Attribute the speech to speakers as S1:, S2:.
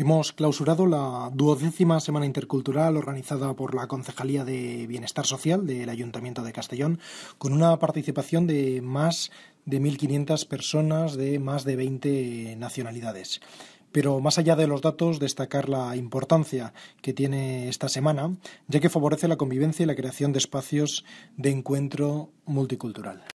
S1: Hemos clausurado la duodécima semana intercultural organizada por la Concejalía de Bienestar Social del Ayuntamiento de Castellón, con una participación de más de 1.500 personas de más de 20 nacionalidades. Pero más allá de los datos, destacar la importancia que tiene esta semana, ya que favorece la convivencia y la creación de espacios de encuentro multicultural.